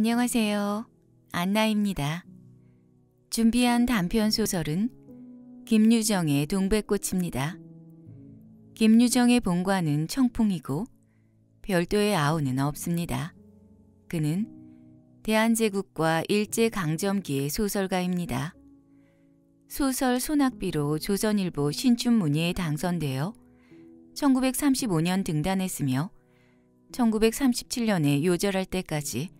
안녕하세요. 안나입니다. 준비한 단편 소설은 김유정의 동백꽃입니다. 김유정의 본관은 청풍이고 별도의 아우는 없습니다. 그는 대한제국과 일제강점기의 소설가입니다. 소설 소낙비로 조선일보 신춘문예에 당선되어 1935년 등단했으며 1937년에 요절할 때까지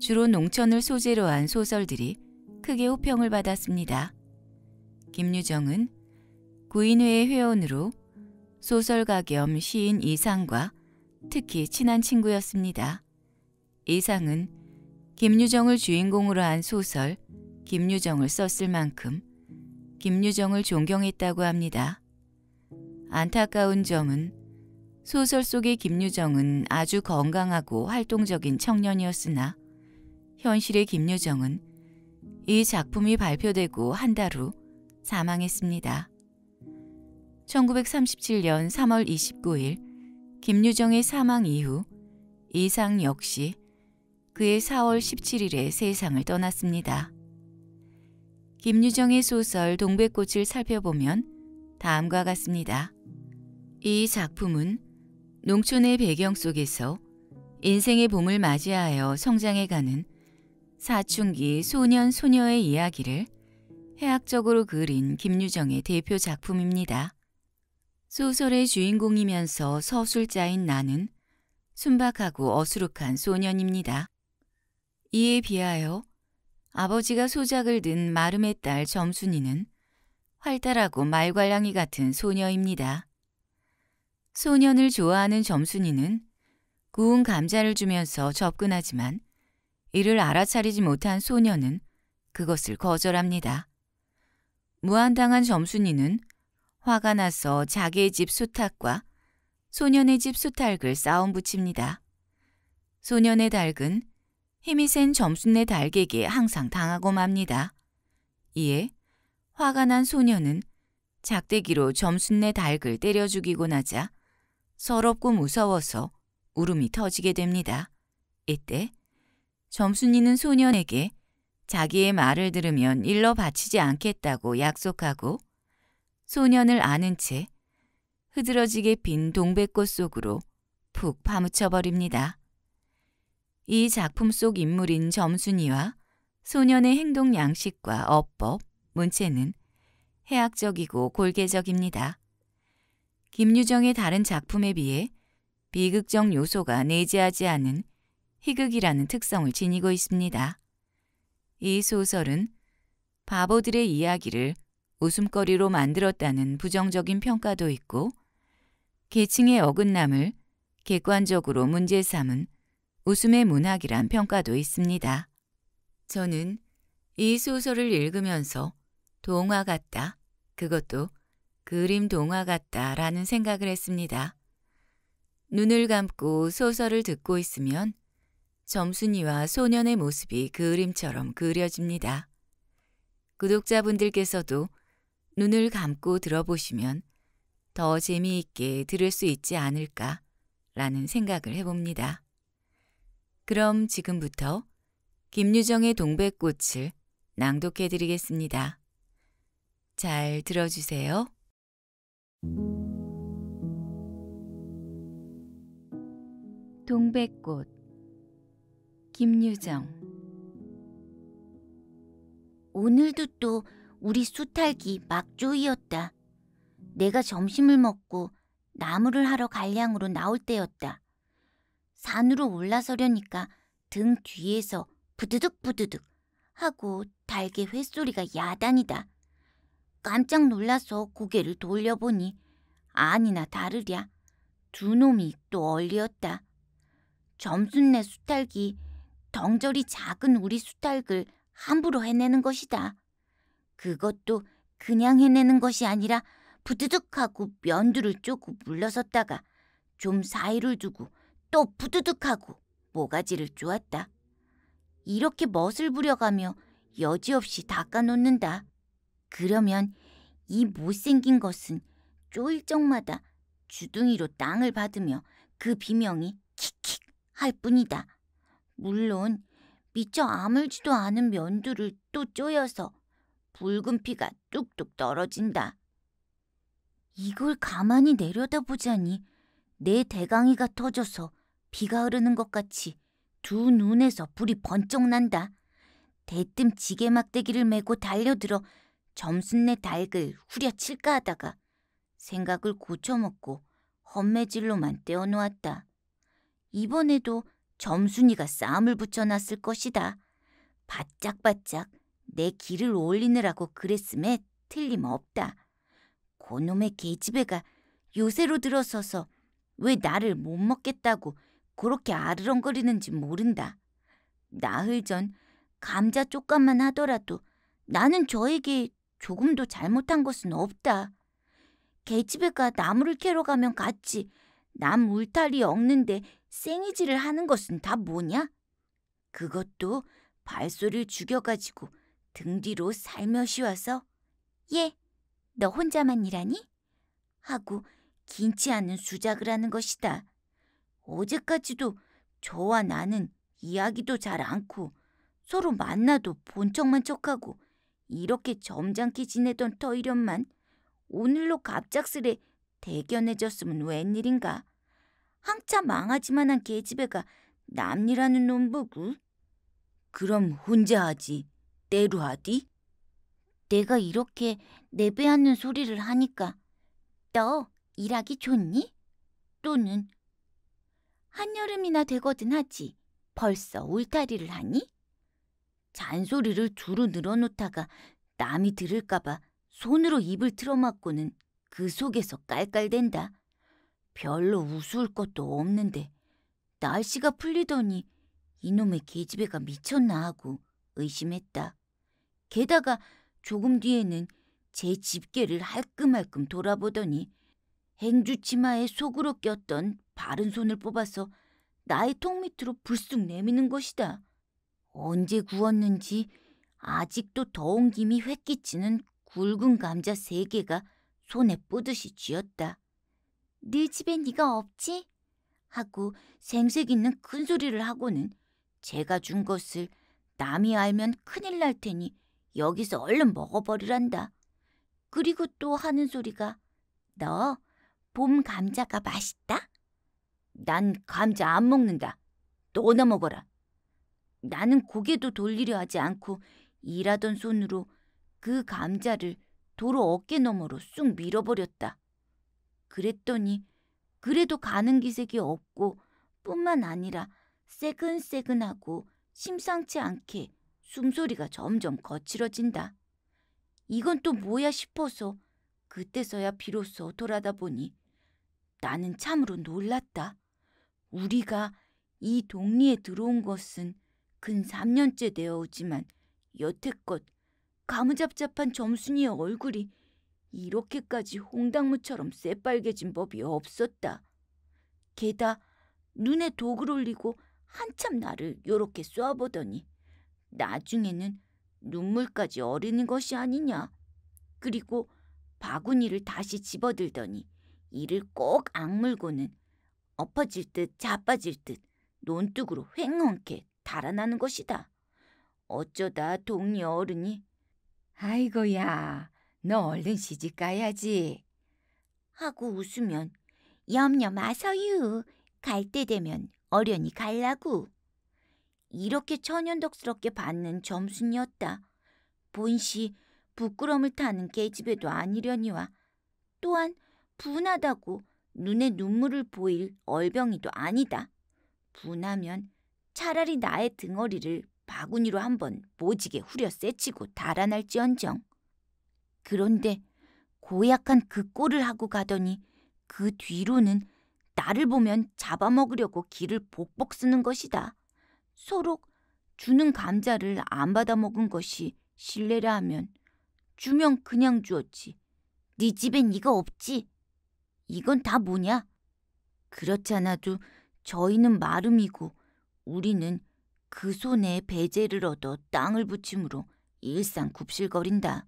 주로 농촌을 소재로 한 소설들이 크게 호평을 받았습니다. 김유정은 구인회의 회원으로 소설가 겸 시인 이상과 특히 친한 친구였습니다. 이상은 김유정을 주인공으로 한 소설 김유정을 썼을 만큼 김유정을 존경했다고 합니다. 안타까운 점은 소설 속의 김유정은 아주 건강하고 활동적인 청년이었으나 현실의 김유정은 이 작품이 발표되고 한 달 후 사망했습니다. 1937년 3월 29일 김유정의 사망 이후 이상 역시 그의 4월 17일에 세상을 떠났습니다. 김유정의 소설 동백꽃을 살펴보면 다음과 같습니다. 이 작품은 농촌의 배경 속에서 인생의 봄을 맞이하여 성장해가는 사춘기 소년 소녀의 이야기를 해학적으로 그린 김유정의 대표 작품입니다. 소설의 주인공이면서 서술자인 나는 순박하고 어수룩한 소년입니다. 이에 비하여 아버지가 소작을 든 마름의 딸 점순이는 활달하고 말괄량이 같은 소녀입니다. 소년을 좋아하는 점순이는 구운 감자를 주면서 접근하지만 이를 알아차리지 못한 소녀는 그것을 거절합니다. 무한당한 점순이는 화가 나서 자기의 집 수탉과 소년의 집 수탉을 싸움 붙입니다. 소년의 닭은 힘이 센 점순의 닭에게 항상 당하고 맙니다. 이에 화가 난 소년은 작대기로 점순네 닭을 때려 죽이고 나자 서럽고 무서워서 울음이 터지게 됩니다. 이때 점순이는 소년에게 자기의 말을 들으면 일러 바치지 않겠다고 약속하고 소년을 아는 채 흐드러지게 빈 동백꽃 속으로 푹 파묻혀버립니다. 이 작품 속 인물인 점순이와 소년의 행동 양식과 어법, 문체는 해학적이고 골계적입니다. 김유정의 다른 작품에 비해 비극적 요소가 내재하지 않은 희극이라는 특성을 지니고 있습니다. 이 소설은 바보들의 이야기를 웃음거리로 만들었다는 부정적인 평가도 있고 계층의 어긋남을 객관적으로 문제 삼은 웃음의 문학이란 평가도 있습니다. 저는 이 소설을 읽으면서 동화 같다, 그것도 그림 동화 같다라는 생각을 했습니다. 눈을 감고 소설을 듣고 있으면 점순이와 소년의 모습이 그림처럼 그려집니다. 구독자분들께서도 눈을 감고 들어보시면 더 재미있게 들을 수 있지 않을까라는 생각을 해봅니다. 그럼 지금부터 김유정의 동백꽃을 낭독해 드리겠습니다. 잘 들어주세요. 동백꽃 김유정 오늘도 또 우리 수탈기 막조이였다. 내가 점심을 먹고 나무를 하러 갈량으로 나올 때였다. 산으로 올라서려니까 등 뒤에서 부드득 부드득 하고 달게 횟소리가 야단이다. 깜짝 놀라서 고개를 돌려보니 아니나 다르랴 두 놈이 또 얼리었다. 점순네 수탈기 덩절이 작은 우리 수탈을 함부로 해내는 것이다. 그것도 그냥 해내는 것이 아니라 부드득하고 면두를 쪼고 물러섰다가 좀 사이를 두고 또 부드득하고 모가지를 쪼았다. 이렇게 멋을 부려가며 여지없이 닦아놓는다. 그러면 이 못생긴 것은 쪼일 적마다 주둥이로 땅을 받으며 그 비명이 킥킥 할 뿐이다. 물론 미처 아물지도 않은 면두를 또 쪼여서 붉은 피가 뚝뚝 떨어진다. 이걸 가만히 내려다보자니 내 대강이가 터져서 비가 흐르는 것 같이 두 눈에서 불이 번쩍 난다. 대뜸 지게 막대기를 메고 달려들어 점순네 닭을 후려칠까 하다가 생각을 고쳐먹고 험매질로만 떼어놓았다. 이번에도 점순이가 싸움을 붙여놨을 것이다. 바짝바짝 내 길을 올리느라고 그랬음에 틀림없다. 고놈의 계집애가 요새로 들어서서 왜 나를 못 먹겠다고 그렇게 아르렁거리는지 모른다. 나흘 전 감자 쪽감만 하더라도 나는 저에게 조금도 잘못한 것은 없다. 계집애가 나무를 캐러 가면 같이 남 울타리 엮는데 생이질을 하는 것은 다 뭐냐? 그것도 발소를 리 죽여가지고 등 뒤로 살며시 와서 예, 너 혼자만 일하니? 하고 긴치 않은 수작을 하는 것이다. 어제까지도 저와 나는 이야기도 잘 않고 서로 만나도 본 척만 척하고 이렇게 점잖게 지내던 터이련만 오늘로 갑작스레 대견해졌으면 웬일인가? 황차 망하지만한 계집애가 남이라는 놈 보고 그럼 혼자 하지 때로 하디? 내가 이렇게 내배하는 소리를 하니까 너 일하기 좋니? 또는 한여름이나 되거든 하지 벌써 울타리를 하니? 잔소리를 주로 늘어놓다가 남이 들을까봐 손으로 입을 틀어막고는 그 속에서 깔깔댄다. 별로 우스울 것도 없는데 날씨가 풀리더니 이놈의 계집애가 미쳤나 하고 의심했다. 게다가 조금 뒤에는 제 집게를 할끔할끔 돌아보더니 행주 치마에 속으로 꼈던 바른 손을 뽑아서 나의 통 밑으로 불쑥 내미는 것이다. 언제 구웠는지 아직도 더운 김이 회 끼치는 굵은 감자 세 개가 손에 뿌듯이 쥐었다. 네 집에 네가 없지? 하고 생색 있는 큰 소리를 하고는 제가 준 것을 남이 알면 큰일 날 테니 여기서 얼른 먹어버리란다. 그리고 또 하는 소리가 너 봄 감자가 맛있다? 난 감자 안 먹는다. 너나 먹어라. 나는 고개도 돌리려 하지 않고 일하던 손으로 그 감자를 도로 어깨 너머로 쑥 밀어버렸다. 그랬더니 그래도 가는 기색이 없고 뿐만 아니라 새근새근하고 심상치 않게 숨소리가 점점 거칠어진다. 이건 또 뭐야 싶어서 그때서야 비로소 돌아다 보니 나는 참으로 놀랐다. 우리가 이 동리에 들어온 것은 근 3년째 되어 오지만 여태껏 가무잡잡한 점순이의 얼굴이 이렇게까지 홍당무처럼 새빨개진 법이 없었다. 게다 눈에 독을 올리고 한참 나를 요렇게 쏴보더니 나중에는 눈물까지 어리는 것이 아니냐. 그리고 바구니를 다시 집어들더니 이를 꼭 악물고는 엎어질 듯 자빠질 듯 논뚝으로 횡헌케 달아나는 것이다. 어쩌다 동네 어른이 아이고야 너 얼른 시집 가야지. 하고 웃으면 염려 마서유. 갈 때 되면 어련히 갈라구. 이렇게 천연덕스럽게 받는 점순이었다. 본시 부끄럼을 타는 계집애도 아니려니와 또한 분하다고 눈에 눈물을 보일 얼병이도 아니다. 분하면 차라리 나의 등어리를 바구니로 한번 모지게 후려 세치고 달아날지언정. 그런데 고약한 그 꼴을 하고 가더니 그 뒤로는 나를 보면 잡아먹으려고 길을 복복 쓰는 것이다. 서로 주는 감자를 안 받아먹은 것이 실례라 하면 주면 그냥 주었지. 네 집엔 이거 없지? 이건 다 뭐냐? 그렇잖아도 저희는 마름이고 우리는 그 손에 배제를 얻어 땅을 붙임으로 일상 굽실거린다.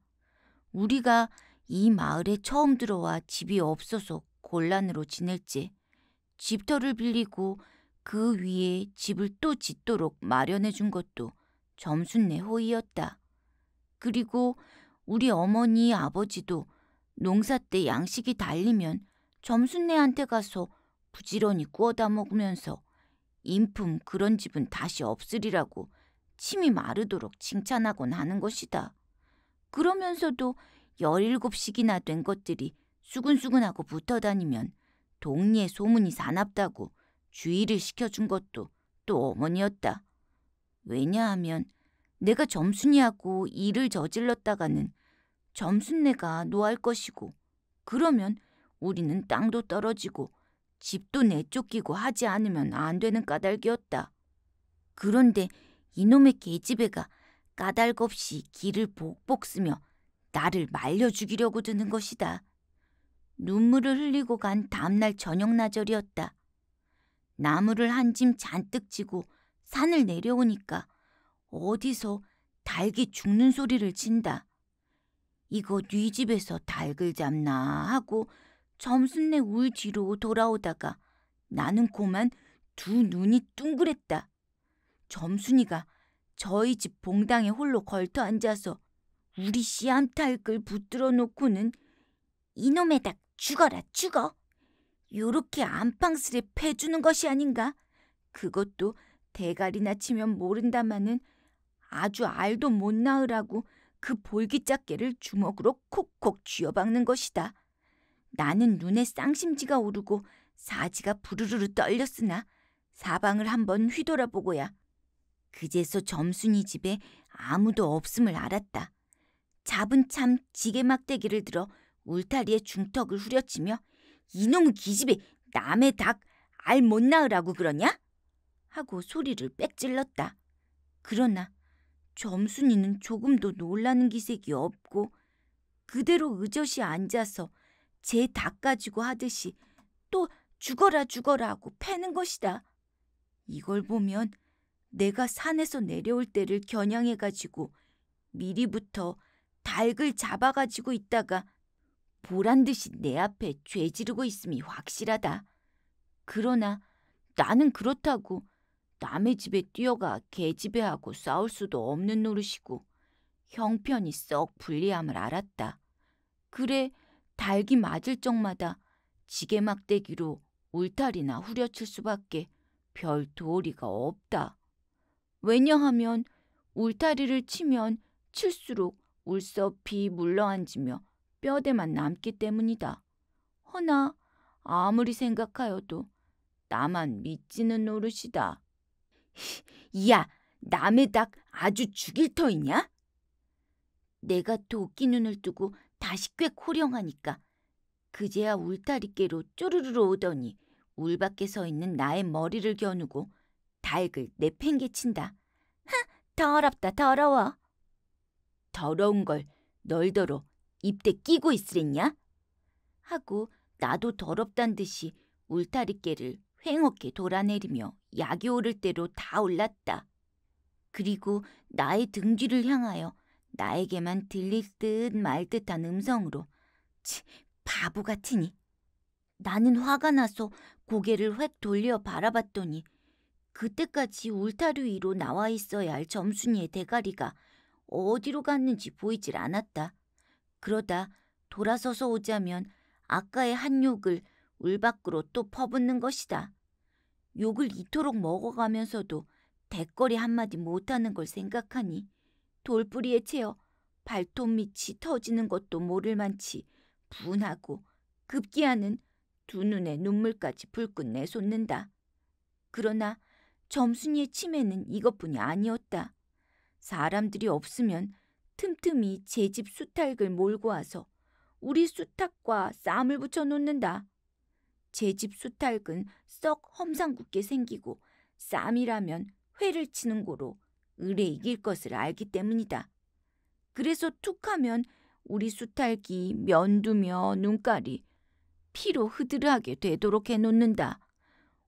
우리가 이 마을에 처음 들어와 집이 없어서 곤란으로 지낼지 집터를 빌리고 그 위에 집을 또 짓도록 마련해 준 것도 점순네 호의였다. 그리고 우리 어머니 아버지도 농사 때 양식이 달리면 점순네한테 가서 부지런히 구워다 먹으면서 인품 그런 집은 다시 없으리라고 침이 마르도록 칭찬하곤 하는 것이다. 그러면서도 17씩이나 된 것들이 수근수근하고 붙어 다니면 동네의 소문이 사납다고 주의를 시켜준 것도 또 어머니였다. 왜냐하면 내가 점순이하고 일을 저질렀다가는 점순네가 노할 것이고 그러면 우리는 땅도 떨어지고 집도 내쫓기고 하지 않으면 안 되는 까닭이었다. 그런데 이놈의 계집애가 까닭없이 길을 복복 쓰며 나를 말려 죽이려고 드는 것이다. 눈물을 흘리고 간 다음날 저녁 나절이었다. 나무를 한 짐 잔뜩 지고 산을 내려오니까 어디서 닭이 죽는 소리를 친다. 이거 뉘 네 집에서 닭을 잡나 하고 점순내 울 뒤로 돌아오다가 나는 고만 두 눈이 둥그랬다. 점순이가 저희 집 봉당에 홀로 걸터 앉아서 우리 씨암탈글 붙들어 놓고는 이놈의 닭 죽어라 죽어. 요렇게 안팡스레 패주는 것이 아닌가? 그것도 대가리나 치면 모른다마는 아주 알도 못 나으라고 그 볼기짝개를 주먹으로 콕콕 쥐어박는 것이다. 나는 눈에 쌍심지가 오르고 사지가 부르르르 떨렸으나 사방을 한번 휘돌아보고야 그제서 점순이 집에 아무도 없음을 알았다. 잡은 참 지게 막대기를 들어 울타리에 중턱을 후려치며 이놈의 기집애 남의 닭 알 못 낳으라고 그러냐? 하고 소리를 빽질렀다. 그러나 점순이는 조금도 놀라는 기색이 없고 그대로 의젓이 앉아서 제 닭 가지고 하듯이 또 죽어라 죽어라 하고 패는 것이다. 이걸 보면 내가 산에서 내려올 때를 겨냥해가지고 미리부터 닭을 잡아가지고 있다가 보란 듯이 내 앞에 죄 지르고 있음이 확실하다. 그러나 나는 그렇다고 남의 집에 뛰어가 개집에하고 싸울 수도 없는 노릇이고 형편이 썩 불리함을 알았다. 그래 닭이 맞을 적마다 지게막대기로 울타리나 후려칠 수밖에 별 도리가 없다. 왜냐하면 울타리를 치면 칠수록 울섭이 물러앉으며 뼈대만 남기 때문이다. 허나 아무리 생각하여도 나만 믿지는 노릇이다. 야, 남의 닭 아주 죽일 터이냐? 내가 도끼 눈을 뜨고 다시 꽤 코령하니까 그제야 울타리께로 쪼르르 오더니 울 밖에 서 있는 나의 머리를 겨누고 다액을 내팽개친다. 흥, 더럽다 더러워. 더러운 걸 널더러 입대 끼고 있으랬냐? 하고 나도 더럽단 듯이 울타리깨를 횡없게 돌아내리며 약이 오를 대로 다 올랐다. 그리고 나의 등 뒤를 향하여 나에게만 들릴 듯 말 듯한 음성으로 치, 바보 같으니. 나는 화가 나서 고개를 획 돌려 바라봤더니 그때까지 울타리 위로 나와 있어야 할 점순이의 대가리가 어디로 갔는지 보이질 않았다. 그러다 돌아서서 오자면 아까의 한 욕을 울 밖으로 또 퍼붓는 것이다. 욕을 이토록 먹어가면서도 대거리 한마디 못하는 걸 생각하니 돌뿌리에 채어 발톱 밑이 터지는 것도 모를 만치 분하고 급기야는 두 눈에 눈물까지 불끈 내솟는다. 그러나 점순이의 치매는 이것뿐이 아니었다. 사람들이 없으면 틈틈이 제 집 수탉을 몰고 와서 우리 수탉과 쌈을 붙여 놓는다. 제 집 수탉은 썩 험상궂게 생기고 쌈이라면 회를 치는 고로 을에 이길 것을 알기 때문이다. 그래서 툭하면 우리 수탉이 면두며 눈깔이 피로 흐드르하게 되도록 해놓는다.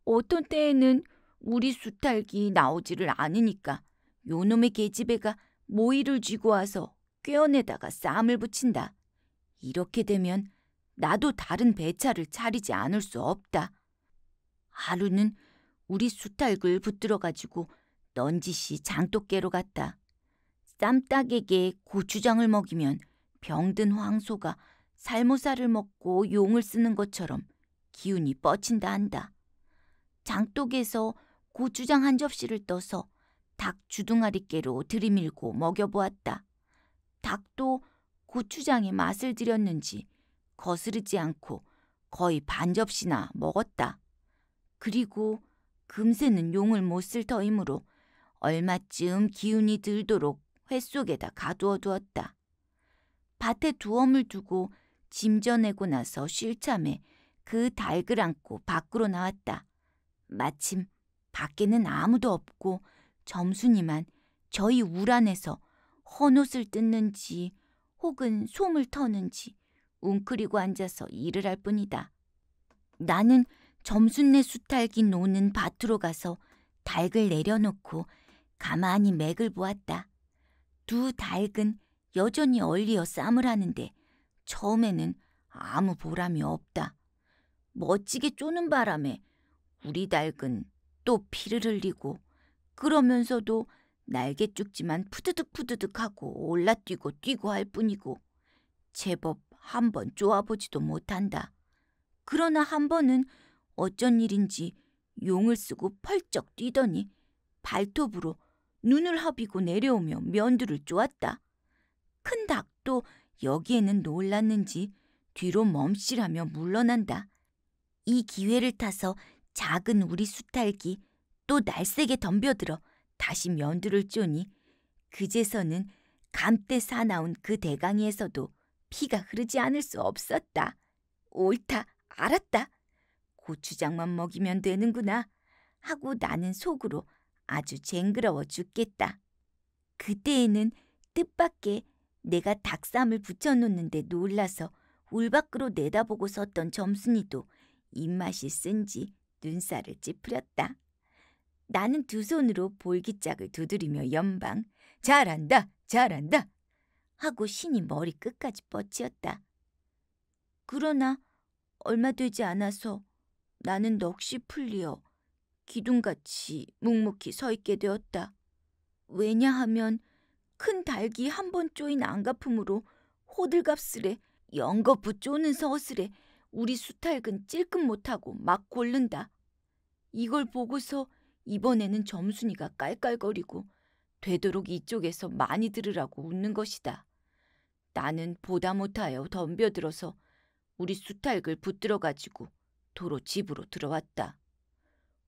어떤 때에는 우리 수탈기 나오지를 않으니까 요놈의 계집애가 모이를 쥐고 와서 꿰어내다가 쌈을 붙인다. 이렇게 되면 나도 다른 배차를 차리지 않을 수 없다. 하루는 우리 수탈을 붙들어가지고 넌지시 장독개로 갔다. 쌈닭에게 고추장을 먹이면 병든 황소가 살모살을 먹고 용을 쓰는 것처럼 기운이 뻗친다 한다. 장독에서 고추장 한 접시를 떠서 닭주둥아리께로 들이밀고 먹여보았다. 닭도 고추장의 맛을 들였는지 거스르지 않고 거의 반 접시나 먹었다. 그리고 금세는 용을 못 쓸 터이므로 얼마쯤 기운이 들도록 횟 속에다 가두어 두었다. 밭에 두엄을 두고 짐 져내고 나서 쉴 참에 그 닭을 안고 밖으로 나왔다. 마침 밖에는 아무도 없고 점순이만 저희 울 안에서 헌옷을 뜯는지 혹은 솜을 터는지 웅크리고 앉아서 일을 할 뿐이다. 나는 점순네 수탈기 노는 밭으로 가서 닭을 내려놓고 가만히 맥을 보았다. 두 닭은 여전히 얼리어 쌈을 하는데 처음에는 아무 보람이 없다. 멋지게 쪼는 바람에 우리 닭은 또 피를 흘리고 그러면서도 날개죽지만 푸드득푸드득하고 올라뛰고 뛰고 할 뿐이고 제법 한 번 쪼아보지도 못한다. 그러나 한 번은 어쩐 일인지 용을 쓰고 펄쩍 뛰더니 발톱으로 눈을 허비고 내려오며 면두를 쪼았다. 큰 닭도 여기에는 놀랐는지 뒤로 멈실하며 물러난다. 이 기회를 타서 작은 우리 수탈기 또 날쌔게 덤벼들어 다시 면두를 쪼니 그제서는 감때 사나운 그 대강이에서도 피가 흐르지 않을 수 없었다. 옳다, 알았다. 고추장만 먹이면 되는구나 하고 나는 속으로 아주 쟁그러워 죽겠다. 그때에는 뜻밖에 내가 닭쌈을 붙여놓는데 놀라서 울 밖으로 내다보고 섰던 점순이도 입맛이 쓴지 눈살을 찌푸렸다. 나는 두 손으로 볼기짝을 두드리며 연방 잘한다 잘한다 하고 신이 머리 끝까지 뻗치었다. 그러나 얼마 되지 않아서 나는 넋이 풀리어 기둥같이 묵묵히 서 있게 되었다. 왜냐하면 큰 닭이 한 번 쪼인 안가품으로 호들갑스레 연거푸 쪼는 서슬에 우리 수탉은 찔끔 못하고 막 고른다. 이걸 보고서 이번에는 점순이가 깔깔거리고 되도록 이쪽에서 많이 들으라고 웃는 것이다. 나는 보다 못하여 덤벼들어서 우리 수탉을 붙들어가지고 도로 집으로 들어왔다.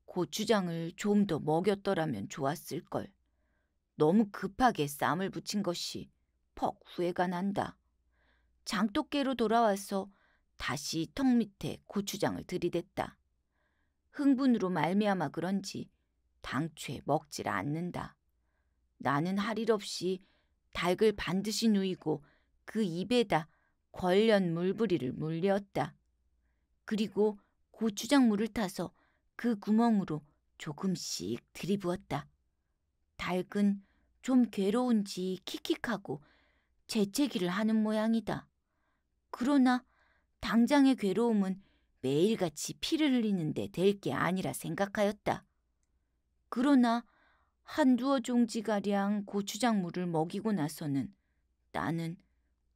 고추장을 좀 더 먹였더라면 좋았을걸. 너무 급하게 쌈을 붙인 것이 퍽 후회가 난다. 장독계로 돌아와서 다시 턱 밑에 고추장을 들이댔다. 흥분으로 말미암아 그런지 당최 먹질 않는다. 나는 할 일 없이 닭을 반드시 누이고 그 입에다 관련 물부리를 물렸다. 그리고 고추장 물을 타서 그 구멍으로 조금씩 들이부었다. 닭은 좀 괴로운지 킥킥하고 재채기를 하는 모양이다. 그러나 당장의 괴로움은 매일같이 피를 흘리는데 될 게 아니라 생각하였다. 그러나 한두어 종지가량 고추장물을 먹이고 나서는 나는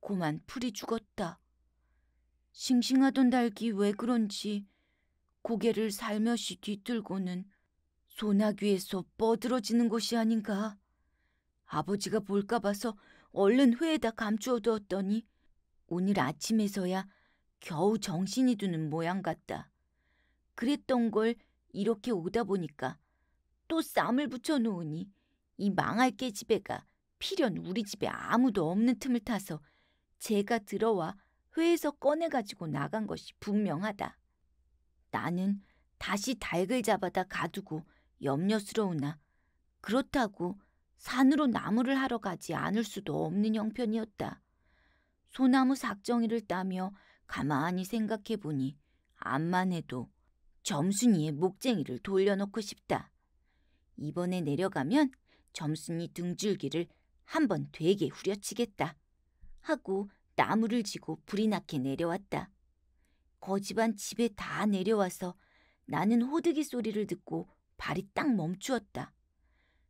고만 풀이 죽었다. 싱싱하던 닭이 왜 그런지 고개를 살며시 뒤틀고는 소나귀에서 뻗어지는 것이 아닌가. 아버지가 볼까 봐서 얼른 회에다 감추어 두었더니 오늘 아침에서야 겨우 정신이 드는 모양 같다. 그랬던 걸 이렇게 오다 보니까 또 쌈을 붙여놓으니 이 망할 깨집애가 필연 우리 집에 아무도 없는 틈을 타서 제가 들어와 회에서 꺼내가지고 나간 것이 분명하다. 나는 다시 닭을 잡아다 가두고 염려스러우나 그렇다고 산으로 나무를 하러 가지 않을 수도 없는 형편이었다. 소나무 삭정이를 따며 가만히 생각해 보니 암만 해도 점순이의 목쟁이를 돌려놓고 싶다. 이번에 내려가면 점순이 등줄기를 한 번 되게 후려치겠다. 하고 나무를 지고 불이 나게 내려왔다. 거지반 집에 다 내려와서 나는 호드기 소리를 듣고 발이 딱 멈추었다.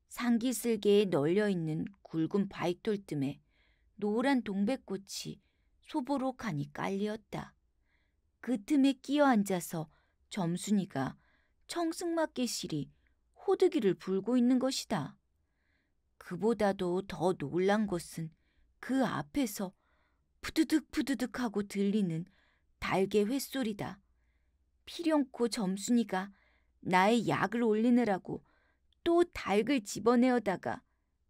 상기슬개에 널려있는 굵은 바위돌 뜸에 노란 동백꽃이 소보로간이 깔리었다. 그 틈에 끼어 앉아서 점순이가 청승맞게실이 호드기를 불고 있는 것이다. 그보다도 더 놀란 것은 그 앞에서 푸드득 푸드득 하고 들리는 달개 횟소리다. 피렴코 점순이가 나의 약을 올리느라고 또 닭을 집어내어다가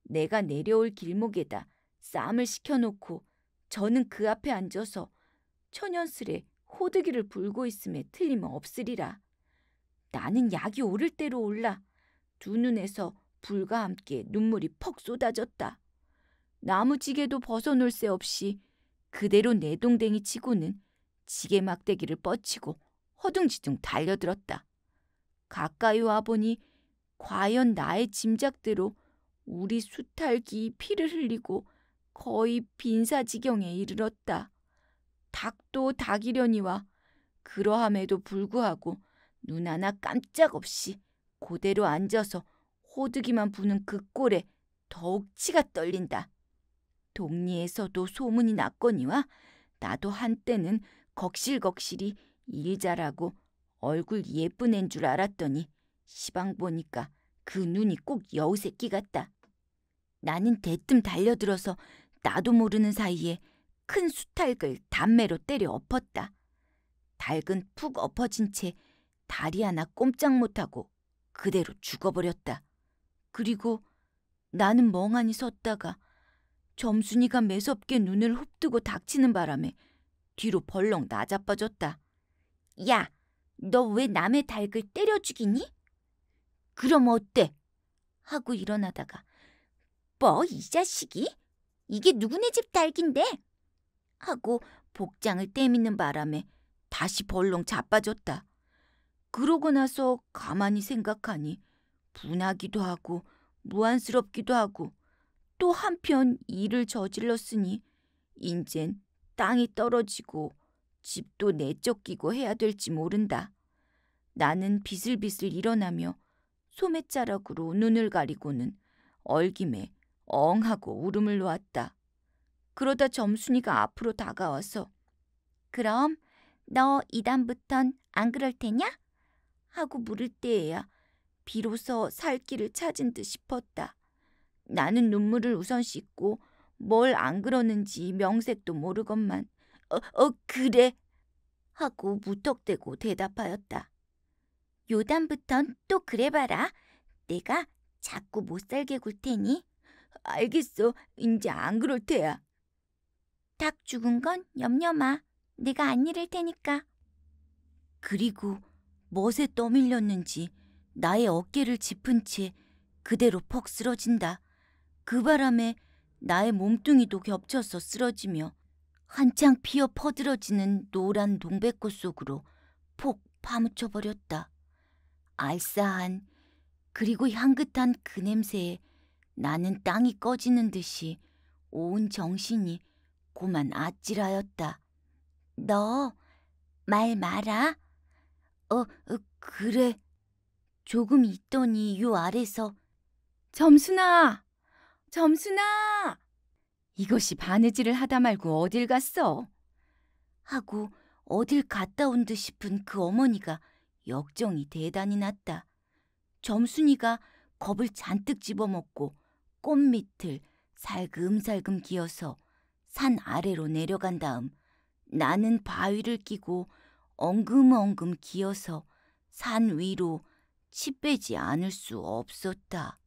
내가 내려올 길목에다 쌈을 시켜놓고 저는 그 앞에 앉아서 천연스레 호드기를 불고 있음에 틀림없으리라. 나는 약이 오를 대로 올라 두 눈에서 불과 함께 눈물이 퍽 쏟아졌다. 나무 지게도 벗어놓을 새 없이 그대로 내동댕이 치고는 지게 막대기를 뻗치고 허둥지둥 달려들었다. 가까이 와보니 과연 나의 짐작대로 우리 수탈기 피를 흘리고 거의 빈사지경에 이르렀다. 닭도 닭이려니와 그러함에도 불구하고 눈 하나 깜짝 없이 고대로 앉아서 호두기만 부는 그 꼴에 더욱 치가 떨린다. 동리에서도 소문이 났거니와 나도 한때는 걱실걱실이 일 잘하고 얼굴 예쁜 앤 줄 알았더니 시방 보니까 그 눈이 꼭 여우 새끼 같다. 나는 대뜸 달려들어서 나도 모르는 사이에 큰수탈글 담매로 때려 엎었다. 닭은 푹 엎어진 채 다리 하나 꼼짝 못하고 그대로 죽어버렸다. 그리고 나는 멍하니 섰다가 점순이가 매섭게 눈을 흡뜨고 닥치는 바람에 뒤로 벌렁 나자빠졌다. 야, 너 왜 남의 닭을 때려 죽이니? 그럼 어때? 하고 일어나다가 뭐 이 자식이? 이게 누구네 집딸긴데 하고 복장을 떼미는 바람에 다시 벌렁 자빠졌다. 그러고 나서 가만히 생각하니 분하기도 하고 무안스럽기도 하고 또 한편 일을 저질렀으니 인젠 땅이 떨어지고 집도 내쫓기고 해야 될지 모른다. 나는 비슬비슬 일어나며 소매자락으로 눈을 가리고는 얼김에 엉하고 울음을 놓았다. 그러다 점순이가 앞으로 다가와서 그럼 너 이단부턴 안 그럴 테냐? 하고 물을 때에야 비로소 살 길을 찾은 듯 싶었다. 나는 눈물을 우선 씻고 뭘 안 그러는지 명색도 모르건만 어, 어 그래 하고 무턱대고 대답하였다. 요단부턴 또 그래봐라. 내가 자꾸 못 살게 굴 테니 알겠어. 이제 안 그럴 테야. 닭 죽은 건 염려 마. 내가 안 잃을 테니까. 그리고 멋에 떠밀렸는지 나의 어깨를 짚은 채 그대로 퍽 쓰러진다. 그 바람에 나의 몸뚱이도 겹쳐서 쓰러지며 한창 피어 퍼들어지는 노란 동백꽃 속으로 폭 파묻혀 버렸다. 알싸한 그리고 향긋한 그 냄새에 나는 땅이 꺼지는 듯이 온 정신이 고만 아찔하였다. 너 말 마라. 어, 어, 그래. 조금 있더니 요 아래서 점순아! 점순아! 이것이 바느질을 하다 말고 어딜 갔어? 하고 어딜 갔다 온 듯 싶은 그 어머니가 역정이 대단히 났다. 점순이가 겁을 잔뜩 집어먹고 꽃 밑을 살금살금 기어서 산 아래로 내려간 다음 나는 바위를 끼고 엉금엉금 기어서 산 위로 치 빼지 않을 수 없었다.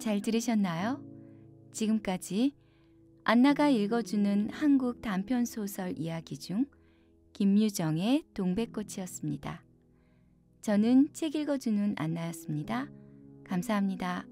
잘 들으셨나요? 지금까지 안나가 읽어주는 한국 단편 소설 이야기 중 김유정의 동백꽃이었습니다. 저는 책 읽어주는 안나였습니다. 감사합니다.